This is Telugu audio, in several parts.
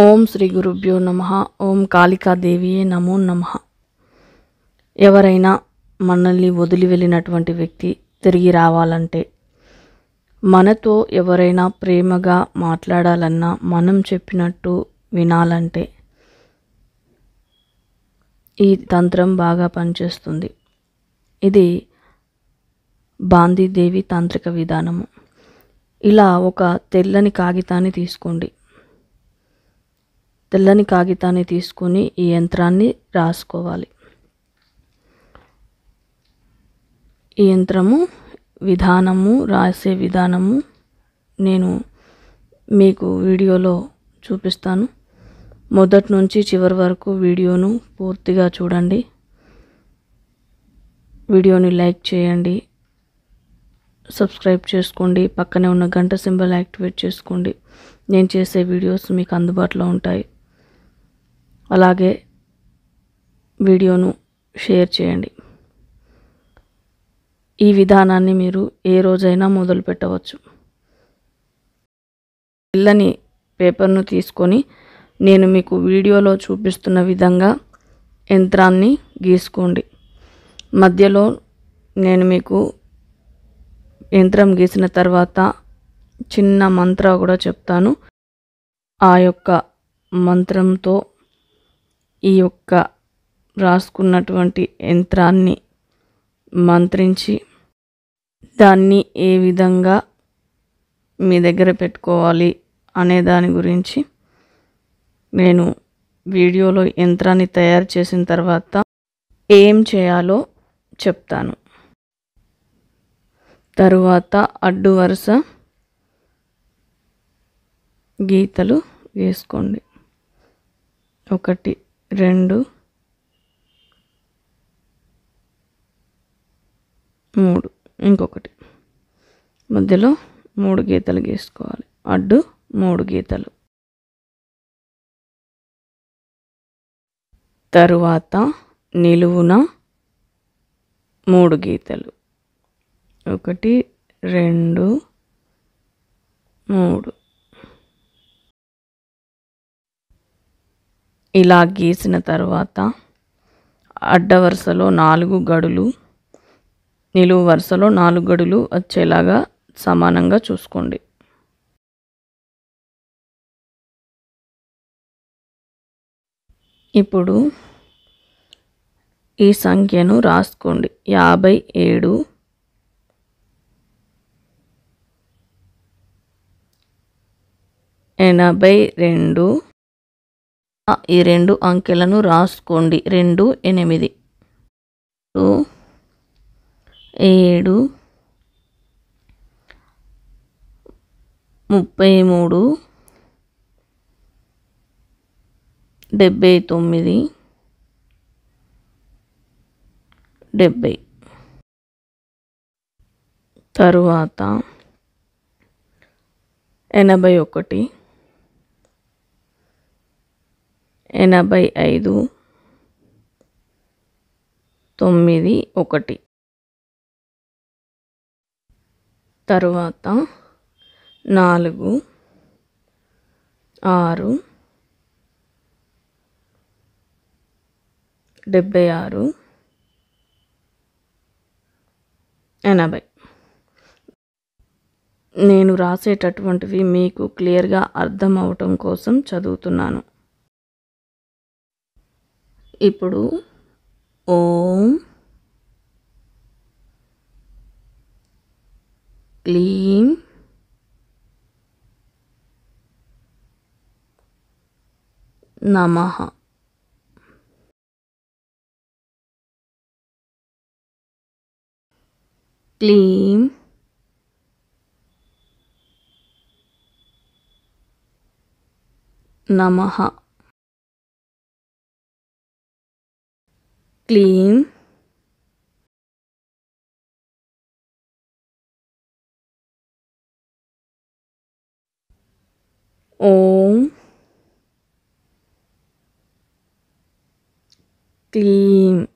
ఓం శ్రీ గురుభ్యో నమ ఓం కాళికాదేవియే నమో నమ ఎవరైనా మనల్ని వదిలి వెళ్ళినటువంటి వ్యక్తి తిరిగి రావాలంటే మనతో ఎవరైనా ప్రేమగా మాట్లాడాలన్నా మనం చెప్పినట్టు వినాలంటే ఈ తంత్రం బాగా పనిచేస్తుంది ఇది బాందీదేవి తాంత్రిక విధానము ఇలా ఒక తెల్లని కాగితాన్ని తీసుకోండి తెల్లని కాగితాన్ని తీసుకుని ఈ యంత్రాన్ని రాసుకోవాలి ఈ యంత్రము విధానము రాసే విధానము నేను మీకు వీడియోలో చూపిస్తాను మొదటి నుంచి చివరి వరకు వీడియోను పూర్తిగా చూడండి వీడియోని లైక్ చేయండి సబ్స్క్రైబ్ చేసుకోండి పక్కనే ఉన్న గంట సింబల్ యాక్టివేట్ చేసుకోండి నేను చేసే వీడియోస్ మీకు అందుబాటులో ఉంటాయి అలాగే వీడియోను షేర్ చేయండి ఈ విధానాన్ని మీరు ఏ రోజైనా మొదలు పెట్టవచ్చు పిల్లని పేపర్ను తీసుకొని నేను మీకు వీడియోలో చూపిస్తున్న విధంగా యంత్రాన్ని గీసుకోండి మధ్యలో నేను మీకు యంత్రం గీసిన తర్వాత చిన్న మంత్ర కూడా చెప్తాను ఆ యొక్క మంత్రంతో ఈ యొక్క రాసుకున్నటువంటి యంత్రాన్ని మంత్రించి దాన్ని ఏ విధంగా మీ దగ్గర పెట్టుకోవాలి అనే దాని గురించి నేను వీడియోలో యంత్రాన్ని తయారు చేసిన తర్వాత ఏం చేయాలో చెప్తాను తరువాత అడ్డు వరుస గీతలు వేసుకోండి ఒకటి రెండు మూడు ఇంకొకటి మధ్యలో మూడు గీతలు గీసుకోవాలి అడ్డు మూడు గీతలు తరువాత నిలువున మూడు గీతలు ఒకటి రెండు మూడు ఇలా గీసిన తర్వాత అడ్డ వరుసలో నాలుగు గడులు నిలువు వరుసలో నాలుగు గడులు వచ్చేలాగా సమానంగా చూసుకోండి ఇప్పుడు ఈ సంఖ్యను రాసుకోండి యాభై ఏడు ఎనభై రెండు ఈ రెండు అంకెలను రాసుకోండి రెండు ఎనిమిది ఏడు ముప్పై మూడు డెబ్బై తొమ్మిది డెబ్బై తరువాత ఎనభై ఒకటి ఎనభై ఐదు తొమ్మిది ఒకటి తరువాత నాలుగు ఆరు డెబ్బై ఆరు ఎనభై నేను రాసేటటువంటివి మీకు క్లియర్గా అర్థం అవటం కోసం చదువుతున్నాను ఇప్పుడు ఓం క్లీం నమ క్లీం నమ clean om clean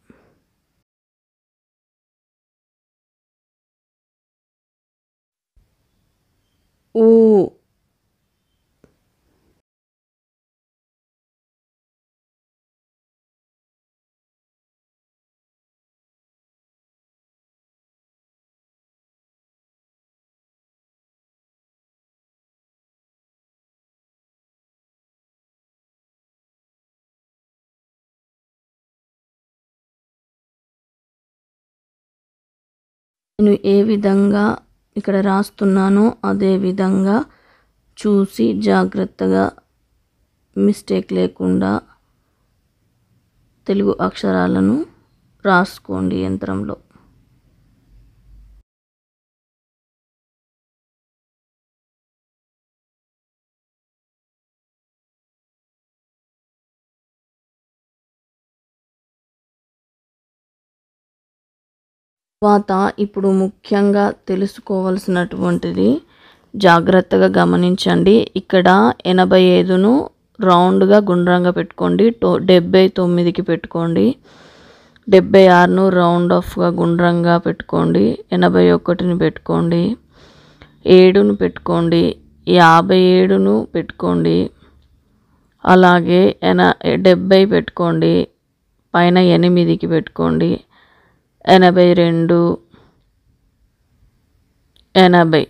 నేను ఏ విధంగా ఇక్కడ రాస్తున్నానో అదే విధంగా చూసి జాగ్రత్తగా మిస్టేక్ లేకుండా తెలుగు అక్షరాలను రాసుకోండి యంత్రంలో తర్వాత ఇప్పుడు ముఖ్యంగా తెలుసుకోవలసినటువంటిది జాగ్రత్తగా గమనించండి ఇక్కడ ఎనభై ఐదును రౌండ్గా గుండ్రంగా పెట్టుకోండి టో డెబ్బై తొమ్మిదికి పెట్టుకోండి డెబ్బై ఆరును రౌండ్ ఆఫ్గా గుండ్రంగా పెట్టుకోండి ఎనభై ఒకటిని పెట్టుకోండి ఏడును పెట్టుకోండి యాభై ఏడును పెట్టుకోండి అలాగే ఎన డెబ్బై పెట్టుకోండి పైన ఎనిమిదికి పెట్టుకోండి ఎనభై రెండు ఎనభై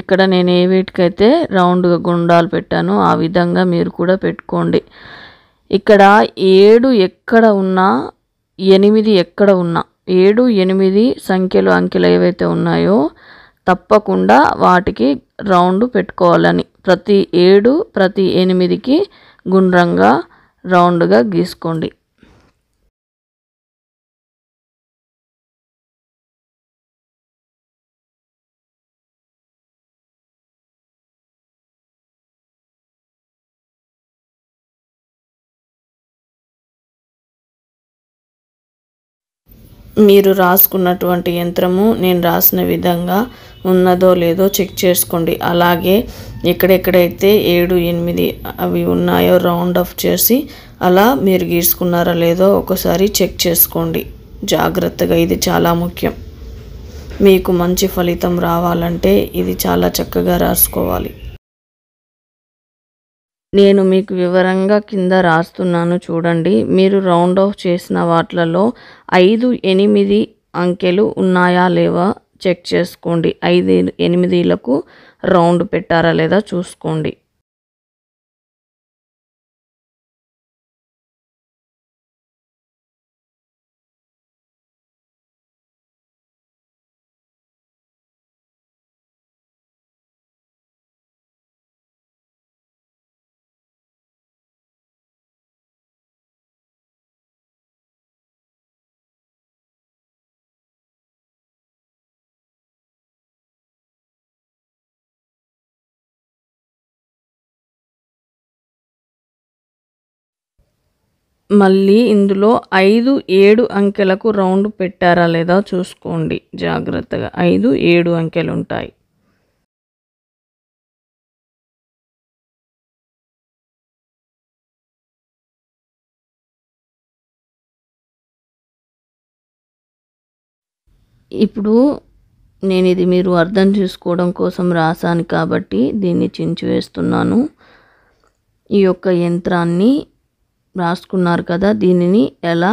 ఇక్కడ నేను ఏ వీటికైతే రౌండ్గా గుండాలు పెట్టాను ఆ విధంగా మీరు కూడా పెట్టుకోండి ఇక్కడ ఏడు ఎక్కడ ఉన్నా ఎనిమిది ఎక్కడ ఉన్నా ఏడు ఎనిమిది సంఖ్యలు అంకెలు ఏవైతే ఉన్నాయో తప్పకుండా వాటికి రౌండ్ పెట్టుకోవాలని ప్రతి ఏడు ప్రతి ఎనిమిదికి గుండ్రంగా రౌండ్గా గీసుకోండి మీరు రాసుకున్నటువంటి యంత్రము నేను రాసిన విధంగా ఉన్నదో లేదో చెక్ చేసుకోండి అలాగే ఎక్కడెక్కడైతే ఏడు ఎనిమిది అవి ఉన్నాయో రౌండ్ ఆఫ్ చేసి అలా మీరు గీసుకున్నారా లేదో ఒకసారి చెక్ చేసుకోండి జాగ్రత్తగా ఇది చాలా ముఖ్యం మీకు మంచి ఫలితం రావాలంటే ఇది చాలా చక్కగా రాసుకోవాలి నేను మీకు వివరంగా కింద రాస్తున్నాను చూడండి మీరు రౌండ్ ఆఫ్ చేసిన వాటిలలో ఐదు ఎనిమిది అంకెలు ఉన్నాయా లేవా చెక్ చేసుకోండి ఐదు ఎనిమిదిలకు రౌండ్ పెట్టారా లేదా చూసుకోండి మళ్ళీ ఇందులో ఐదు ఏడు అంకెలకు రౌండ్ పెట్టారా లేదా చూసుకోండి జాగ్రత్తగా ఐదు ఏడు అంకెలు ఉంటాయి ఇప్పుడు నేను ఇది మీరు అర్థం చేసుకోవడం కోసం రాశాను కాబట్టి దీన్ని చించి వేస్తున్నాను ఈ యొక్క యంత్రాన్ని రాసుకున్నారు కదా దీనిని ఎలా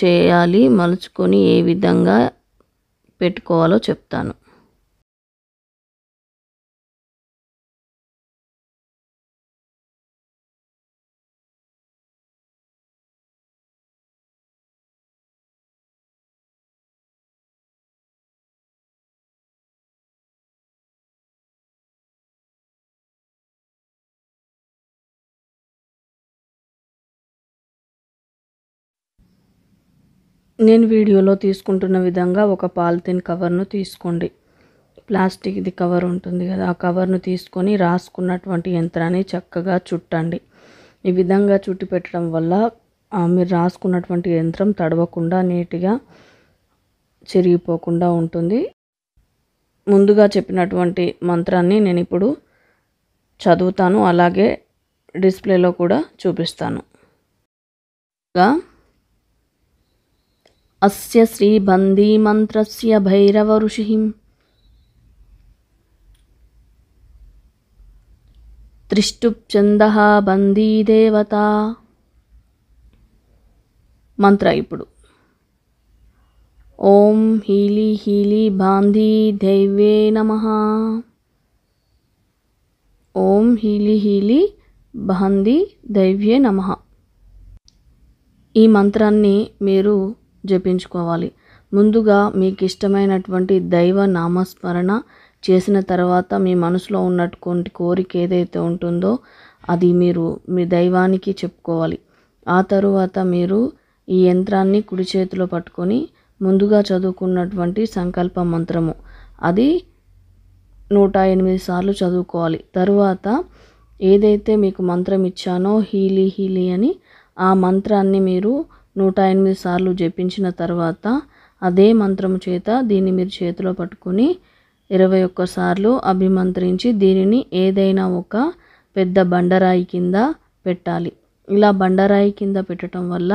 చేయాలి మలుచుకొని ఏ విధంగా పెట్టుకోవాలో చెప్తాను నేను వీడియోలో తీసుకుంటున్న విధంగా ఒక పాలిథిన్ కవర్ను తీసుకోండి ప్లాస్టిక్ది కవర్ ఉంటుంది కదా ఆ కవర్ను తీసుకొని రాసుకున్నటువంటి యంత్రాన్ని చక్కగా చుట్టండి ఈ విధంగా చుట్టి పెట్టడం వల్ల మీరు రాసుకున్నటువంటి యంత్రం తడవకుండా నీట్గా చెరిగిపోకుండా ఉంటుంది ముందుగా చెప్పినటువంటి మంత్రాన్ని నేను ఇప్పుడు చదువుతాను అలాగే డిస్ప్లేలో కూడా చూపిస్తాను అస్య శ్రీబందీమంత్రస్య భైరవ ఋషి త్రిష్టుప్చంద దేవత మంత్ర ఇప్పుడు ఓం హీలి హీలి బాంధీ దైవే నమ ఓం హీలి హీలి బాంధీ దైవ్యే నమ ఈ మంత్రాన్ని మీరు జపించుకోవాలి ముందుగా మీకు ఇష్టమైనటువంటి దైవ నామస్మరణ చేసిన తర్వాత మీ మనసులో ఉన్నటువంటి కోరిక ఏదైతే ఉంటుందో అది మీరు మీ దైవానికి చెప్పుకోవాలి ఆ తరువాత మీరు ఈ యంత్రాన్ని కుడి చేతిలో పట్టుకొని ముందుగా చదువుకున్నటువంటి సంకల్ప మంత్రము అది నూట ఎనిమిది సార్లు చదువుకోవాలి తరువాత ఏదైతే మీకు మంత్రం ఇచ్చానో హీలీ హీలీ అని ఆ మంత్రాన్ని మీరు నూట ఎనిమిది సార్లు జపించిన తర్వాత అదే మంత్రము చేత దీన్ని మీరు చేతిలో పట్టుకుని ఇరవై ఒక్కసార్లు అభిమంత్రించి దీనిని ఏదైనా ఒక పెద్ద బండరాయి కింద పెట్టాలి ఇలా బండరాయి కింద పెట్టడం వల్ల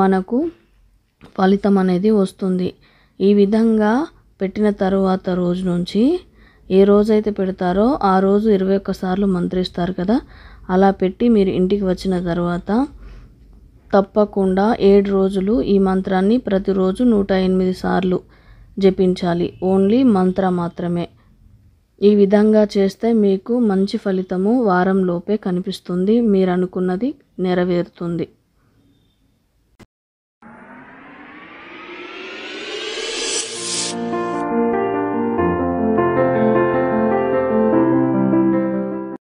మనకు ఫలితం అనేది వస్తుంది ఈ విధంగా పెట్టిన తరువాత రోజు నుంచి ఏ రోజైతే పెడతారో ఆ రోజు ఇరవై ఒక్కసార్లు మంత్రిస్తారు కదా అలా పెట్టి మీరు ఇంటికి వచ్చిన తర్వాత తప్పకుండా ఏడు రోజులు ఈ మంత్రాన్ని ప్రతిరోజు నూట ఎనిమిది సార్లు జపించాలి ఓన్లీ మంత్ర మాత్రమే ఈ విధంగా చేస్తే మీకు మంచి ఫలితము వారంలోపే కనిపిస్తుంది మీరు అనుకున్నది నెరవేరుతుంది